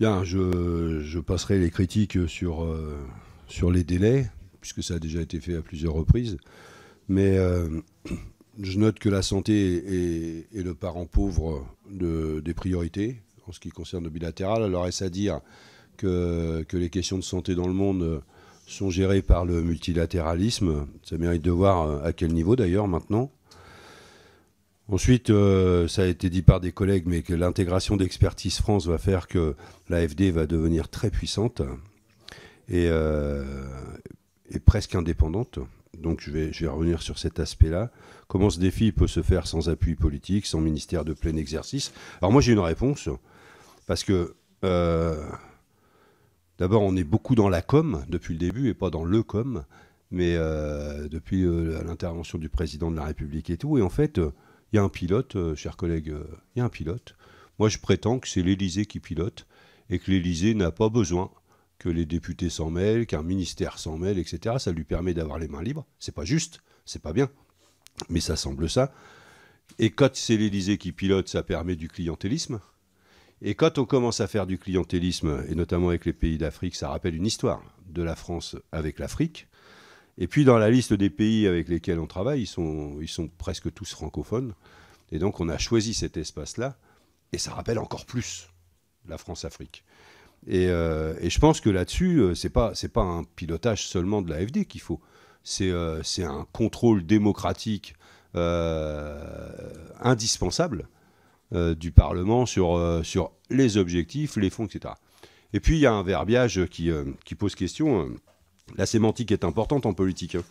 Bien, je, passerai les critiques sur, euh, sur les délais, puisque ça a déjà été fait à plusieurs reprises. Mais euh, je note que la santé est, le parent pauvre des priorités en ce qui concerne le bilatéral. Alors, est-ce à dire que, que, les questions de santé dans le monde sont gérées par le multilatéralisme Ça mérite de voir euh, à quel niveau d'ailleurs maintenant. Ensuite, euh, ça a été dit par des collègues, mais que l'intégration d'Expertise France va faire que l'AFD va devenir très puissante et, euh, presque indépendante. Donc je vais, revenir sur cet aspect-là. Comment ce défi peut se faire sans appui politique, sans ministère de plein exercice Alors moi j'ai une réponse, parce que euh, d'abord on est beaucoup dans la com depuis le début et pas dans le com, mais depuis l'intervention du président de la République et tout. Et en fait il y a un pilote, euh, chers collègues, il euh, y a un pilote. Moi, je prétends que c'est l'Elysée qui pilote et que l'Elysée n'a pas besoin que les députés s'en mêlent, qu'un ministère s'en mêle, etc. Ça lui permet d'avoir les mains libres. C'est pas juste, c'est pas bien, mais ça semble ça. Et quand c'est l'Elysée qui pilote, ça permet du clientélisme. Et quand on commence à faire du clientélisme, et notamment avec les pays d'Afrique, ça rappelle une histoire de la France avec l'Afrique. Et puis dans la liste des pays avec lesquels on travaille, ils sont, ils sont presque tous francophones. Et donc on a choisi cet espace-là, et ça rappelle encore plus la France-Afrique. Et, euh, je pense que là-dessus, euh, c'est pas pas un pilotage seulement de l'AFD qu'il faut. Euh, c'est un contrôle démocratique indispensable du Parlement sur sur les objectifs, les fonds, etc. Et puis il y a un verbiage qui, qui pose question la sémantique est importante en politique. Hein.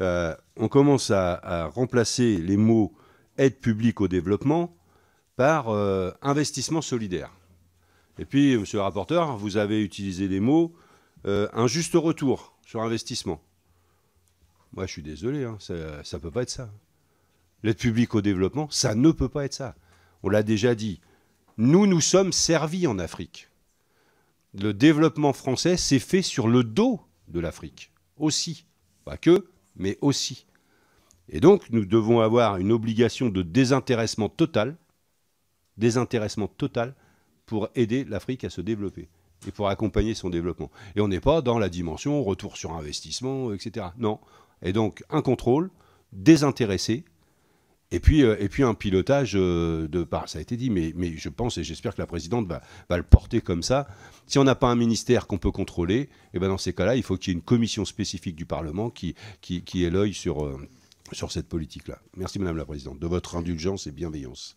Euh, on commence à, remplacer les mots aide publique au développement par euh, investissement solidaire. Et puis, monsieur le rapporteur, vous avez utilisé les mots un euh, juste retour sur investissement. Moi, je suis désolé, hein, ça ne peut pas être ça. L'aide publique au développement, ça ne peut pas être ça. On l'a déjà dit. Nous, nous sommes servis en Afrique. Le développement français s'est fait sur le dos de l'Afrique. Aussi. Pas que, mais aussi. Et donc, nous devons avoir une obligation de désintéressement total, désintéressement total, pour aider l'Afrique à se développer et pour accompagner son développement. Et on n'est pas dans la dimension retour sur investissement, etc. Non. Et donc, un contrôle désintéressé, et puis, euh, et puis un pilotage euh, de part, ça a été dit, mais, mais je pense et j'espère que la présidente va, va, le porter comme ça. Si on n'a pas un ministère qu'on peut contrôler, et eh ben dans ces cas-là, il faut qu'il y ait une commission spécifique du Parlement qui, qui, qui ait l'œil sur, euh, sur cette politique-là. Merci Madame la Présidente de votre indulgence et bienveillance.